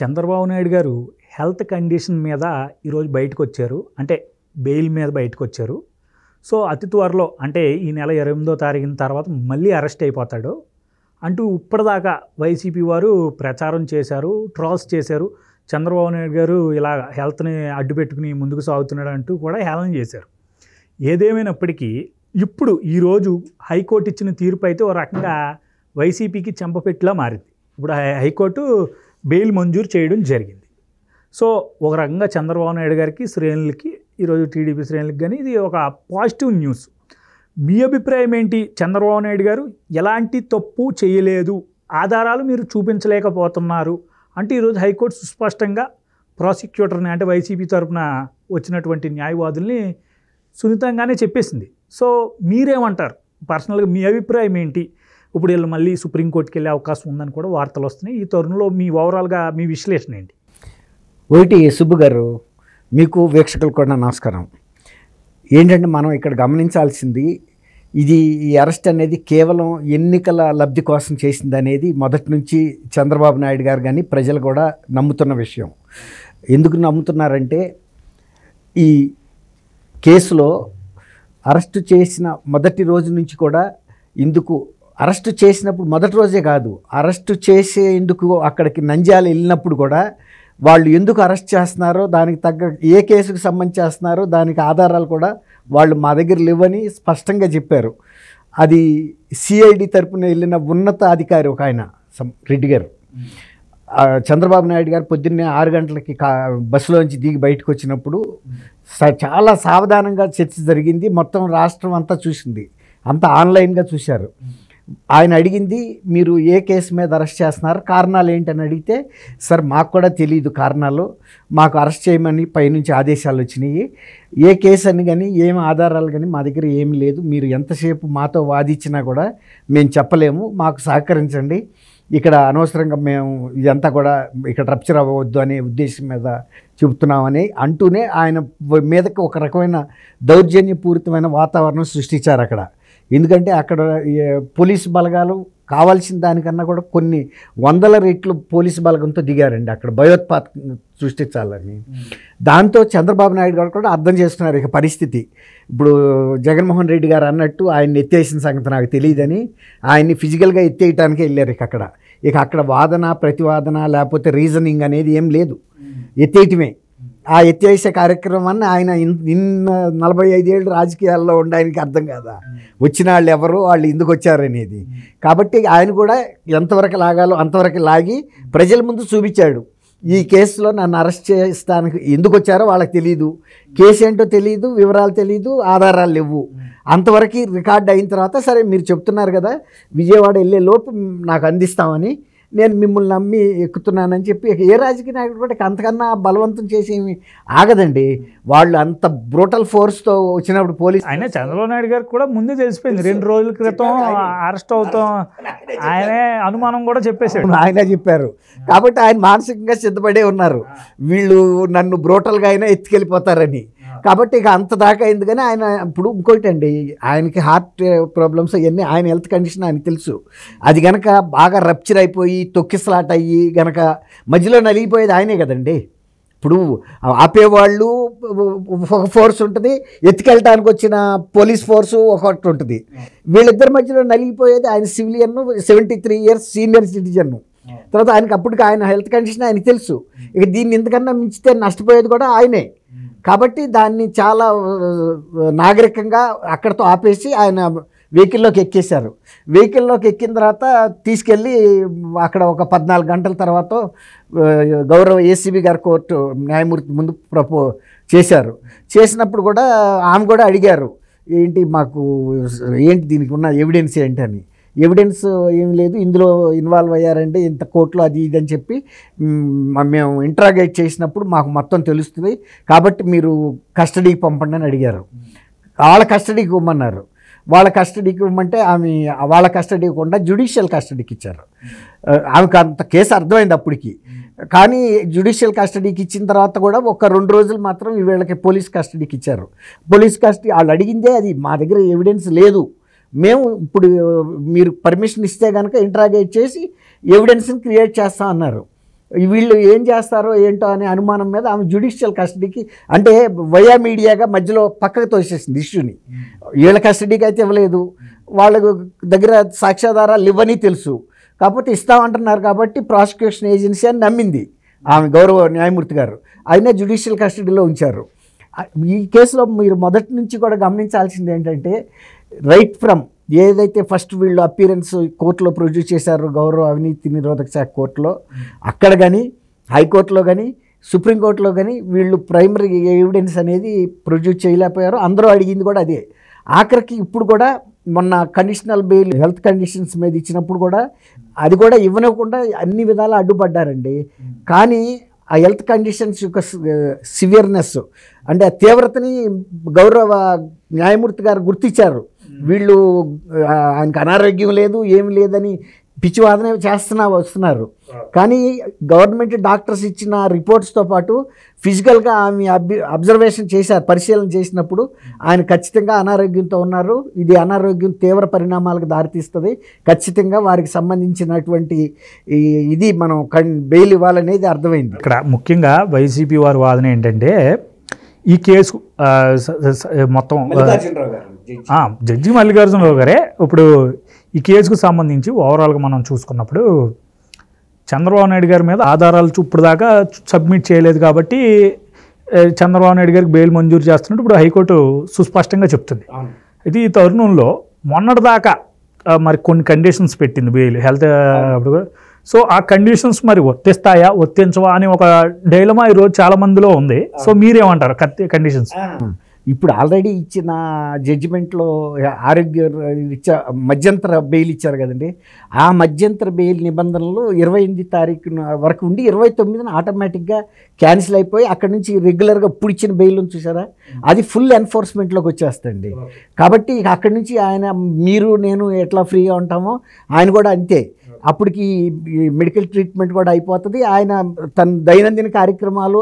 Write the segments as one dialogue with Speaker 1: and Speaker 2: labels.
Speaker 1: చంద్రబాబు నాయుడు గారు health condition మీద ఈరోజు బయటకు వచ్చారు అంటే బెయిల్ మీద బయటకు వచ్చారు సో అతి త్వరలో అంటే ఈ నెల ఇరవై ఎనిమిదో తారీఖున తర్వాత మళ్ళీ అరెస్ట్ అయిపోతాడు అంటూ ఇప్పటిదాకా వైసీపీ వారు ప్రచారం చేశారు ట్రాల్స్ చేశారు చంద్రబాబు నాయుడు గారు ఇలా హెల్త్ని అడ్డు పెట్టుకుని ముందుకు సాగుతున్నాడు అంటూ కూడా హేళన చేశారు ఏదేమైనప్పటికీ ఇప్పుడు ఈరోజు హైకోర్టు ఇచ్చిన తీర్పు అయితే ఓ రకంగా వైసీపీకి చెంపపెట్టిలా మారింది ఇప్పుడు హైకోర్టు బెయిల్ మంజూరు చేయడం జరిగింది సో ఒక రకంగా చంద్రబాబు నాయుడు గారికి శ్రేణులకి ఈరోజు టీడీపీ శ్రేణులకి కానీ ఇది ఒక పాజిటివ్ న్యూస్ మీ అభిప్రాయం ఏంటి చంద్రబాబు నాయుడు గారు ఎలాంటి తప్పు చేయలేదు ఆధారాలు మీరు చూపించలేకపోతున్నారు అంటే ఈరోజు హైకోర్టు సుస్పష్టంగా ప్రాసిక్యూటర్ని అంటే వైసీపీ తరఫున వచ్చినటువంటి న్యాయవాదుల్ని సున్నితంగానే చెప్పేసింది సో మీరేమంటారు పర్సనల్గా మీ అభిప్రాయం ఏంటి ఇప్పుడు వీళ్ళు మళ్ళీ సుప్రీంకోర్టుకి వెళ్ళే అవకాశం ఉందని కూడా వార్తలు వస్తున్నాయి ఈ తరుణంలో మీ ఓవరాల్గా మీ విశ్లేషణ ఏంటి
Speaker 2: ఒకటి సుబ్బు గారు మీకు వీక్షకులు కూడా నమస్కారం ఏంటంటే మనం ఇక్కడ గమనించాల్సింది ఇది ఈ అరెస్ట్ అనేది కేవలం ఎన్నికల లబ్ధి కోసం చేసింది అనేది మొదటి నుంచి చంద్రబాబు నాయుడు గారు కానీ ప్రజలు కూడా నమ్ముతున్న విషయం ఎందుకు నమ్ముతున్నారంటే ఈ కేసులో అరెస్టు చేసిన మొదటి రోజు నుంచి కూడా ఇందుకు అరెస్టు చేసినప్పుడు మొదటి రోజే కాదు అరెస్టు చేసేందుకు అక్కడికి నంద్యాల వెళ్ళినప్పుడు కూడా వాళ్ళు ఎందుకు అరెస్ట్ చేస్తున్నారో దానికి తగ్గ ఏ కేసుకు సంబంధించి చేస్తున్నారో దానికి ఆధారాలు కూడా వాళ్ళు మా దగ్గర లేవని స్పష్టంగా చెప్పారు అది సిఐడి తరపున వెళ్ళిన ఉన్నత అధికారి ఒక ఆయన రెడ్డి గారు చంద్రబాబు నాయుడు గారు పొద్దున్నే ఆరు గంటలకి కా బస్సులోంచి దిగి బయటకు వచ్చినప్పుడు చాలా సావధానంగా చర్చ జరిగింది మొత్తం రాష్ట్రం అంతా చూసింది అంతా ఆన్లైన్గా చూశారు ఆయన అడిగింది మీరు ఏ కేసు మీద అరెస్ట్ చేస్తున్నారు కారణాలు ఏంటని అడిగితే సార్ మాకు కూడా తెలియదు కారణాలు మాకు అరెస్ట్ చేయమని పైనుంచి ఆదేశాలు వచ్చినాయి ఏ కేసు అని కానీ ఏం ఆధారాలు కానీ మా దగ్గర ఏమి లేదు మీరు ఎంతసేపు మాతో వాదించినా కూడా మేము చెప్పలేము మాకు సహకరించండి ఇక్కడ అనవసరంగా మేము ఇదంతా కూడా ఇక్కడ రప్చర్ అవ్వద్దు అనే ఉద్దేశం మీద చెబుతున్నామని అంటూనే ఆయన మీదకి ఒక రకమైన దౌర్జన్యపూరితమైన వాతావరణం సృష్టించారు అక్కడ ఎందుకంటే అక్కడ పోలీస్ బలగాలు కావాల్సిన దానికన్నా కూడా కొన్ని వందల రెట్లు పోలీసు బలగంతో దిగారండి అక్కడ భయోత్పాత సృష్టించాలని దాంతో చంద్రబాబు నాయుడు గారు కూడా అర్థం చేస్తున్నారు ఇక పరిస్థితి ఇప్పుడు జగన్మోహన్ రెడ్డి గారు అన్నట్టు ఆయన ఎత్తేసిన సంగతి నాకు తెలియదని ఆయన్ని ఫిజికల్గా ఎత్తేయటానికి వెళ్ళారు ఇక అక్కడ ఇక అక్కడ వాదన ప్రతివాదన లేకపోతే రీజనింగ్ అనేది ఏం లేదు ఎత్తేయటమే ఆ ఎత్తేసే కార్యక్రమాన్ని ఆయన నిన్న నలభై ఐదేళ్ళు రాజకీయాల్లో ఉండడానికి అర్థం కదా వచ్చిన వాళ్ళు ఎవరు వాళ్ళు ఎందుకు వచ్చారనేది కాబట్టి ఆయన కూడా ఎంతవరకు లాగాలో అంతవరకు లాగి ప్రజల ముందు చూపించాడు ఈ కేసులో నన్ను అరెస్ట్ చేస్తానికి ఎందుకు వచ్చారో వాళ్ళకి తెలియదు కేసు ఏంటో తెలియదు వివరాలు తెలియదు ఆధారాలు లేవు అంతవరకు రికార్డ్ అయిన తర్వాత సరే మీరు చెప్తున్నారు కదా విజయవాడ వెళ్ళే లోపు నాకు అందిస్తామని నేను మిమ్మల్ని నమ్మి ఎక్కుతున్నానని చెప్పి ఏ రాజకీయ నాయకుడు కూడా అంతకన్నా బలవంతం చేసేమి ఆగదండి వాళ్ళు అంత బ్రోటల్
Speaker 1: ఫోర్స్తో వచ్చినప్పుడు పోలీస్ ఆయన చంద్రబాబు నాయుడు గారు కూడా ముందే తెలిసిపోయింది రెండు రోజుల క్రితం అరెస్ట్ అవుతాం ఆయనే అనుమానం కూడా చెప్పేశాడు ఆయనే చెప్పారు కాబట్టి ఆయన మానసికంగా
Speaker 2: సిద్ధపడే ఉన్నారు వీళ్ళు నన్ను బ్రోటల్గా అయినా ఎత్తుకెళ్ళిపోతారని కాబట్టి ఇక అంత దాకా అయింది కానీ ఆయన ఇప్పుడు ఇంకోటి అండి ఆయనకి హార్ట్ ప్రాబ్లమ్స్ అవన్నీ ఆయన హెల్త్ కండిషన్ ఆయన తెలుసు అది కనుక బాగా రప్చర్ అయిపోయి తొక్కిసలాట్ అయ్యి గనక మధ్యలో నలిగిపోయేది ఆయనే కదండి ఇప్పుడు ఆపేవాళ్ళు ఒక ఫోర్స్ ఉంటుంది ఎత్తుకెళ్ళటానికి వచ్చిన పోలీస్ ఫోర్సు ఒకటి ఉంటుంది వీళ్ళిద్దరి మధ్యలో నలిగిపోయేది ఆయన సివిలియన్ను seventy three years senior citizen తర్వాత ఆయనకి అప్పటికి ఆయన హెల్త్ కండిషన్ ఆయన తెలుసు ఇక దీన్ని ఎందుకన్నా మించితే నష్టపోయేది కూడా ఆయనే కాబట్టి దాన్ని చాలా నాగరికంగా అక్కడతో ఆపేసి ఆయన వెహికల్లోకి ఎక్కేశారు వెహికల్లోకి ఎక్కిన తర్వాత తీసుకెళ్ళి అక్కడ ఒక పద్నాలుగు గంటల తర్వాత గౌరవ ఏసీబీ గారి కోర్టు న్యాయమూర్తి ముందు ప్రపో చేశారు చేసినప్పుడు కూడా ఆమె కూడా అడిగారు ఏంటి మాకు ఏంటి దీనికి ఉన్న ఎవిడెన్స్ ఏంటి అని ఎవిడెన్స్ ఏం లేదు ఇందులో ఇన్వాల్వ్ అయ్యారంటే ఇంత కోర్టులో అది ఇది అని చెప్పి మేము ఇంట్రాగేట్ చేసినప్పుడు మాకు మొత్తం తెలుస్తుంది కాబట్టి మీరు కస్టడీకి పంపండి అని అడిగారు వాళ్ళ కస్టడీకి ఇవ్వమన్నారు వాళ్ళ కస్టడీకి ఇవ్వమంటే ఆమె వాళ్ళ కస్టడీ ఇవ్వకుండా జ్యుడిషియల్ కస్టడీకి ఇచ్చారు ఆమెకు అంత కేసు అర్థమైంది అప్పటికి కానీ జ్యుడిషియల్ కస్టడీకి ఇచ్చిన తర్వాత కూడా ఒక రెండు రోజులు మాత్రం ఈ వీళ్ళకి పోలీస్ కస్టడీకి ఇచ్చారు పోలీస్ కస్టడీ వాళ్ళు అడిగిందే అది మా దగ్గర ఎవిడెన్స్ లేదు మేము ఇప్పుడు మీరు పర్మిషన్ ఇస్తే కనుక ఇంట్రాగేట్ చేసి ఎవిడెన్స్ని క్రియేట్ చేస్తా అన్నారు వీళ్ళు ఏం చేస్తారో ఏంటో అనే అనుమానం మీద ఆమె జ్యుడిషియల్ కస్టడీకి అంటే వయా మీడియాగా మధ్యలో పక్కకు తోసేసింది ఇష్యూని వీళ్ళ కస్టడీకి అయితే ఇవ్వలేదు వాళ్ళ దగ్గర సాక్ష్యాధారాలు ఇవ్వని తెలుసు కాకపోతే ఇస్తామంటున్నారు కాబట్టి ప్రాసిక్యూషన్ ఏజెన్సీ అని నమ్మింది ఆమె గౌరవ న్యాయమూర్తి గారు అయినా జ్యుడిషియల్ కస్టడీలో ఉంచారు ఈ కేసులో మీరు మొదటి నుంచి కూడా గమనించాల్సింది ఏంటంటే రైట్ ఫ్రమ్ ఏదైతే ఫస్ట్ వీళ్ళు అపీరెన్స్ కోర్టులో ప్రొడ్యూస్ చేశారు గౌరవ అవినీతి నిరోధక శాఖ కోర్టులో అక్కడ కానీ హైకోర్టులో కానీ సుప్రీంకోర్టులో కానీ వీళ్ళు ప్రైమరీ ఎవిడెన్స్ అనేది ప్రొడ్యూస్ చేయలేకపోయారు అందరూ అడిగింది కూడా అదే ఆఖరికి ఇప్పుడు కూడా మొన్న కండిషనల్ బెయిల్ హెల్త్ కండిషన్స్ మీద ఇచ్చినప్పుడు కూడా అది కూడా ఇవ్వనివ్వకుండా అన్ని విధాలు అడ్డుపడ్డారండి కానీ ఆ హెల్త్ కండిషన్స్ యొక్క సివియర్నెస్ అంటే ఆ తీవ్రతని గౌరవ న్యాయమూర్తి గారు గుర్తించారు వీళ్ళు ఆయనకు అనారోగ్యం లేదు ఏమి లేదని పిచ్చివాదనే చేస్తున్నా వస్తున్నారు కానీ గవర్నమెంట్ డాక్టర్స్ ఇచ్చిన రిపోర్ట్స్తో పాటు ఫిజికల్గా ఆమె అబ్ అబ్జర్వేషన్ చేశారు పరిశీలన చేసినప్పుడు ఆయన ఖచ్చితంగా అనారోగ్యంతో ఉన్నారు ఇది అనారోగ్యం తీవ్ర పరిణామాలకు దారితీస్తుంది ఖచ్చితంగా వారికి సంబంధించినటువంటి ఇది మనం బెయిల్ ఇవ్వాలనేది
Speaker 1: అర్థమైంది ఇక్కడ ముఖ్యంగా వైసీపీ వారి వాదన ఏంటంటే ఈ కేసు మొత్తం జడ్జి మల్లికార్జునరావు గారే ఇప్పుడు ఈ కేసుకు సంబంధించి ఓవరాల్గా మనం చూసుకున్నప్పుడు చంద్రబాబు నాయుడు గారి మీద ఆధారాలు ఇప్పుడు దాకా సబ్మిట్ చేయలేదు కాబట్టి చంద్రబాబు నాయుడు గారికి బెయిల్ మంజూరు చేస్తున్నట్టు ఇప్పుడు హైకోర్టు సుస్పష్టంగా చెప్తుంది అయితే ఈ తరుణంలో మొన్నటిదాకా మరి కొన్ని కండిషన్స్ పెట్టింది బెయిల్ హెల్త్ అప్పుడు సో ఆ కండిషన్స్ మరి వర్తిస్తాయా వర్తించవా అని ఒక డైలమా ఈరోజు చాలా మందిలో ఉంది సో మీరేమంటారు కండిషన్స్ ఇప్పుడు ఆల్రెడీ ఇచ్చిన జడ్జిమెంట్లో ఆరోగ్య ఇచ్చా మధ్యంతర బెయిల్
Speaker 2: ఇచ్చారు కదండి ఆ మధ్యంతర బెయిల్ నిబంధనలు ఇరవై ఎనిమిది తారీఖు వరకు ఉండి ఇరవై తొమ్మిదిన ఆటోమేటిక్గా క్యాన్సిల్ అయిపోయి అక్కడ నుంచి రెగ్యులర్గా ఇప్పుడు ఇచ్చిన బెయిల్ చూసారా అది ఫుల్ ఎన్ఫోర్స్మెంట్లోకి వచ్చేస్తండి కాబట్టి అక్కడి నుంచి ఆయన మీరు నేను ఎట్లా ఫ్రీగా ఉంటామో ఆయన కూడా అంతే అప్పటికి మెడికల్ ట్రీట్మెంట్ కూడా అయిపోతుంది ఆయన తన దైనందిన కార్యక్రమాలు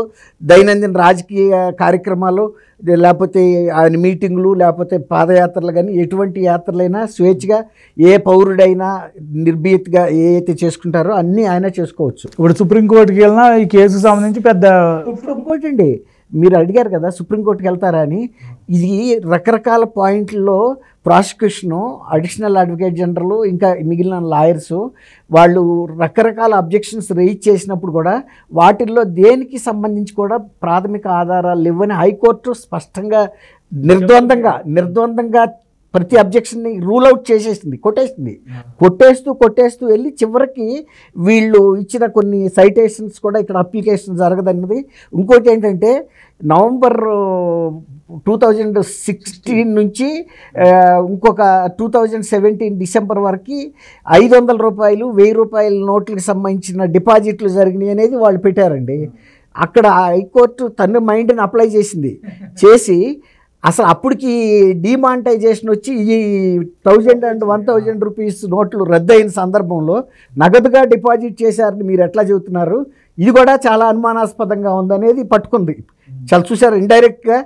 Speaker 2: దైనందిన రాజకీయ కార్యక్రమాలు లేకపోతే ఆయన మీటింగ్లు లేకపోతే పాదయాత్రలు కానీ ఎటువంటి యాత్రలైనా స్వేచ్ఛగా ఏ పౌరుడైనా నిర్భీతగా ఏ అయితే చేసుకుంటారో అన్నీ ఆయన చేసుకోవచ్చు ఇప్పుడు సుప్రీంకోర్టుకి వెళ్ళినా ఈ కేసుకు సంబంధించి పెద్ద ఇప్పుడు ఇంకోటండి మీరు అడిగారు కదా సుప్రీంకోర్టుకి వెళ్తారా అని ఇది రకరకాల పాయింట్లలో ప్రాసిక్యూషను అడిషనల్ అడ్వకేట్ జనరల్ ఇంకా మిగిలిన లాయర్స్ వాళ్ళు రకరకాల అబ్జెక్షన్స్ రేజ్ చేసినప్పుడు కూడా వాటిల్లో దేనికి సంబంధించి కూడా ప్రాథమిక ఆధారాలు ఇవ్వని హైకోర్టు స్పష్టంగా నిర్ద్వందంగా నిర్ద్వందంగా ప్రతి అబ్జెక్షన్ని రూల్ అవుట్ చేసేసింది కొట్టేసింది కొట్టేస్తూ కొట్టేస్తూ వెళ్ళి చివరికి వీళ్ళు ఇచ్చిన కొన్ని సైటేషన్స్ కూడా ఇక్కడ అప్లికేషన్ జరగదన్నది ఇంకోటి ఏంటంటే నవంబర్ టూ థౌజండ్ సిక్స్టీన్ నుంచి ఇంకొక టూ థౌజండ్ సెవెంటీన్ డిసెంబర్ వరకు ఐదు వందల రూపాయలు వెయ్యి రూపాయల నోట్లకు సంబంధించిన డిపాజిట్లు జరిగినాయి అనేది వాళ్ళు పెట్టారండి అక్కడ హైకోర్టు తన మైండ్ని అప్లై చేసింది చేసి అసలు అప్పటికి డిమానిటైజేషన్ వచ్చి ఈ thousand and one thousand rupees నోట్లు రద్దయిన సందర్భంలో నగదుగా డిపాజిట్ చేశారని మీరు ఎట్లా చెబుతున్నారు ఇది కూడా చాలా అనుమానాస్పదంగా ఉందనేది పట్టుకుంది చాలా చూశారు ఇండైరెక్ట్గా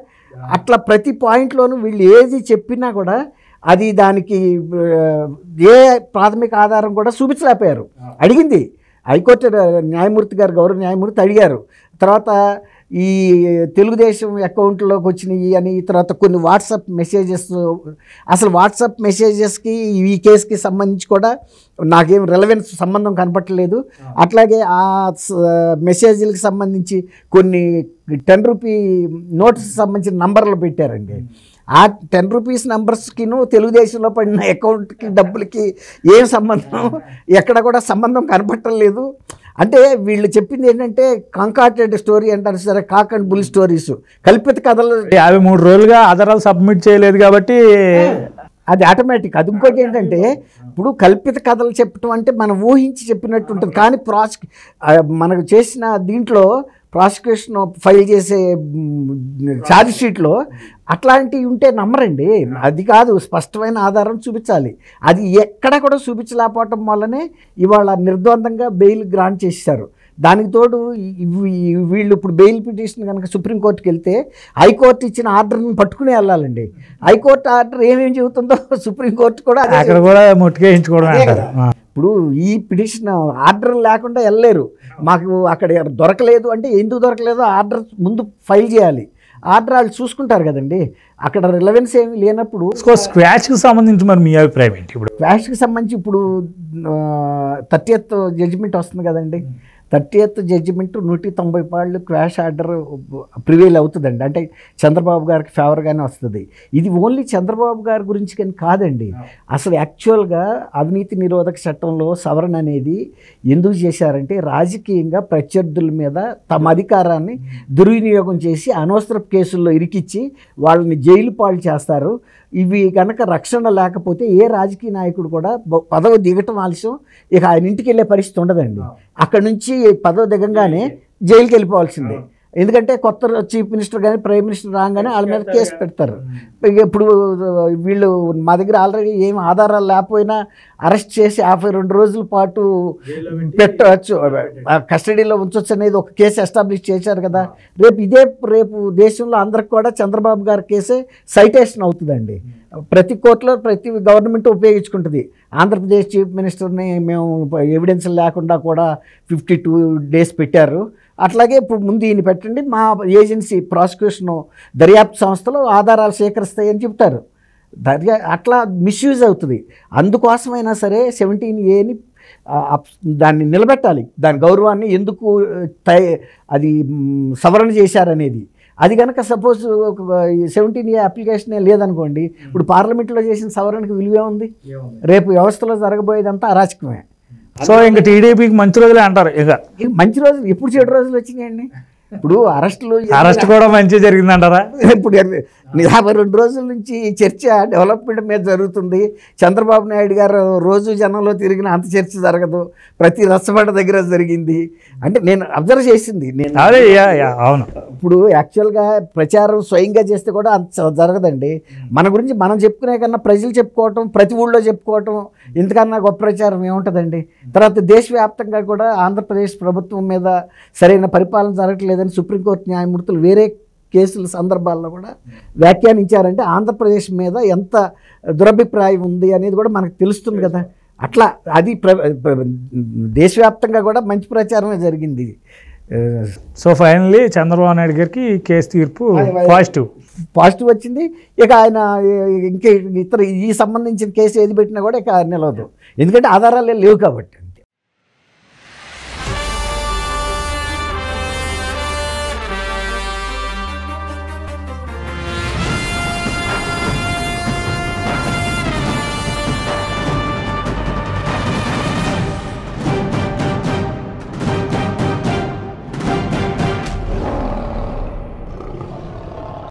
Speaker 2: అట్లా ప్రతి పాయింట్లోనూ వీళ్ళు ఏది చెప్పినా కూడా అది దానికి ఏ ప్రాథమిక ఆధారం కూడా చూపించలేకపోయారు అడిగింది హైకోర్టు న్యాయమూర్తి గారు గౌరవ న్యాయమూర్తి అడిగారు తర్వాత ఈ తెలుగుదేశం అకౌంట్లోకి వచ్చినాయి అని తర్వాత కొన్ని వాట్సాప్ మెసేజెస్ అసలు వాట్సాప్ మెసేజెస్కి ఈ కేసుకి సంబంధించి కూడా నాకేం రెలవెన్స్ సంబంధం కనపట్టలేదు అట్లాగే ఆ మెసేజ్లకు సంబంధించి కొన్ని టెన్ రూపీ నోట్స్ సంబంధించిన నంబర్లు పెట్టారండి ఆ టెన్ రూపీస్ నంబర్స్కిను తెలుగుదేశంలో పడిన అకౌంట్కి డబ్బులకి ఏం సంబంధం ఎక్కడ కూడా సంబంధం కనపట్టలేదు అంటే వీళ్ళు చెప్పింది ఏంటంటే కాంకాటెడ్ స్టోరీ అంటారు సరే కాక్ అండ్ బుల్ స్టోరీస్ కల్పిత కథలు యాభై మూడు రోజులుగా ఆధారాలు సబ్మిట్ చేయలేదు కాబట్టి అది ఆటోమేటిక్ అది ఇంకోటి ఏంటంటే ఇప్పుడు కల్పిత కథలు చెప్పడం అంటే మనం ఊహించి చెప్పినట్టు ఉంటుంది కానీ ప్రాసిక్ మనకు చేసిన దీంట్లో ప్రాసిక్యూషన్ ఫైల్ చేసే ఛార్జ్ షీట్లో అట్లాంటివి ఉంటే నమ్మరండి అది కాదు స్పష్టమైన ఆధారం చూపించాలి అది ఎక్కడ కూడా చూపించలేకపోవటం వల్లనే ఇవాళ నిర్ద్వందంగా బెయిల్ గ్రాంట్ చేశారు దానికి తోడు వీళ్ళు ఇప్పుడు బెయిల్ పిటిషన్ కనుక సుప్రీంకోర్టుకి వెళ్తే హైకోర్టు ఇచ్చిన ఆర్డర్ని పట్టుకుని వెళ్ళాలండి హైకోర్టు ఆర్డర్ ఏమేమి చెబుతుందో సుప్రీంకోర్టు కూడా అక్కడ కూడా
Speaker 1: ముట్టుకేయించుకోవడం
Speaker 2: ఇప్పుడు ఈ పిటిషన్ ఆర్డర్ లేకుండా వెళ్ళలేరు మాకు అక్కడ దొరకలేదు అంటే ఎందుకు దొరకలేదు ఆర్డర్ ముందు ఫైల్ చేయాలి ఆర్డర్ వాళ్ళు చూసుకుంటారు కదండి అక్కడ రిలవెన్స్ ఏమి లేనప్పుడు స్క్వాష్కి
Speaker 1: సంబంధించి మరి మీ అభిప్రాయం ఏంటి ఇప్పుడు
Speaker 2: స్క్వాష్కి సంబంధించి ఇప్పుడు థర్టీ ఎయిత్ జడ్జిమెంట్ వస్తుంది కదండి థర్టీ ఎయిత్ జడ్జిమెంట్ నూటి తొంభై పాళ్ళు క్రాష్ ఆర్డర్ ప్రివేల్ అవుతుందండి అంటే చంద్రబాబు గారికి ఫేవర్గానే వస్తుంది ఇది ఓన్లీ చంద్రబాబు గారి గురించి కానీ కాదండి అసలు యాక్చువల్గా అవినీతి నిరోధక చట్టంలో సవరణ అనేది ఎందుకు చేశారంటే రాజకీయంగా ప్రత్యర్థుల మీద తమ అధికారాన్ని దుర్వినియోగం చేసి అనవసర కేసుల్లో ఇరికిచ్చి వాళ్ళని జైలు పాలు చేస్తారు ఇవి కనుక రక్షణ లేకపోతే ఏ రాజకీయ నాయకుడు కూడా పదవి దిగటం ఆలస్యం ఇక ఆయన ఇంటికి వెళ్ళే పరిస్థితి ఉండదండి అక్కడ నుంచి పదవి దిగంగానే జైలుకి వెళ్ళిపోవాల్సిందే ఎందుకంటే కొత్త చీఫ్ మినిస్టర్ కానీ ప్రైమ్ మినిస్టర్ రాగానే వాళ్ళ మీద కేసు పెడతారు ఇప్పుడు వీళ్ళు మా దగ్గర ఆల్రెడీ ఏం ఆధారాలు లేకపోయినా అరెస్ట్ చేసి యాభై రెండు రోజుల పాటు పెట్టవచ్చు కస్టడీలో ఉంచవచ్చు అనేది ఒక కేసు ఎస్టాబ్లిష్ చేశారు కదా రేపు ఇదే రేపు దేశంలో అందరికి కూడా చంద్రబాబు గారి కేసే సైటేషన్ అవుతుందండి ప్రతి కోర్టులో ప్రతి గవర్నమెంట్ ఉపయోగించుకుంటుంది ఆంధ్రప్రదేశ్ చీఫ్ మినిస్టర్ని మేము ఎవిడెన్స్ లేకుండా కూడా ఫిఫ్టీ టూ డేస్ పెట్టారు అట్లాగే ఇప్పుడు ముందు ఈయన పెట్టండి మా ఏజెన్సీ ప్రాసిక్యూషన్ దర్యాప్తు సంస్థలు ఆధారాలు సేకరిస్తాయని చెప్తారు దర్యా అట్లా మిస్యూజ్ అవుతుంది అందుకోసమైనా సరే సెవెంటీన్ ఏని దాన్ని నిలబెట్టాలి దాని గౌరవాన్ని ఎందుకు తయ అది సవరణ చేశారనేది అది కనుక సపోజ్ సెవెంటీన్ ఏ అప్లికేషనే లేదనుకోండి ఇప్పుడు పార్లమెంట్లో చేసిన సవరణకు విలువే ఉంది రేపు వ్యవస్థలో జరగబోయేదంతా అరాచకమే
Speaker 1: సో ఇంకా టీడీపీకి మంచి రోజులే అంటారు ఇక మంచి రోజులు
Speaker 2: ఎప్పుడు చెడు రోజులు వచ్చినాయండి
Speaker 1: ఇప్పుడు అరెస్టులు అరెస్ట్ కూడా మంచి జరిగిందంటారా ఇప్పుడు యాభై
Speaker 2: రెండు రోజుల నుంచి చర్చ డెవలప్మెంట్ మీద జరుగుతుంది చంద్రబాబు నాయుడు గారు రోజు జనంలో తిరిగిన అంత చర్చ జరగదు ప్రతి రచ్చబండ దగ్గర జరిగింది అంటే నేను అబ్జర్వ్ చేసింది
Speaker 1: నేను అవును
Speaker 2: ఇప్పుడు యాక్చువల్గా ప్రచారం స్వయంగా చేస్తే కూడా అంత జరగదండి మన గురించి మనం చెప్పుకునే కన్నా ప్రజలు చెప్పుకోవటం ప్రతి ఊళ్ళో చెప్పుకోవటం ఇంతకన్నా గొప్ప ప్రచారం ఏముంటుందండి తర్వాత దేశవ్యాప్తంగా కూడా ఆంధ్రప్రదేశ్ ప్రభుత్వం మీద సరైన పరిపాలన జరగట్లేదు కానీ సుప్రీంకోర్టు న్యాయమూర్తులు వేరే కేసుల సందర్భాల్లో కూడా వ్యాఖ్యానించారంటే ఆంధ్రప్రదేశ్ మీద ఎంత దురభిప్రాయం ఉంది అనేది కూడా మనకు తెలుస్తుంది కదా అట్లా అది దేశవ్యాప్తంగా కూడా మంచి ప్రచారమే జరిగింది సో ఫైనల్లీ చంద్రబాబు నాయుడు గారికి కేసు తీర్పు పాజిటివ్ పాజిటివ్ వచ్చింది ఇక ఆయన ఇంకే ఇతర ఈ సంబంధించిన కేసు ఏది పెట్టినా కూడా ఇక నిలవదు ఎందుకంటే ఆధారాలు లేవు కాబట్టి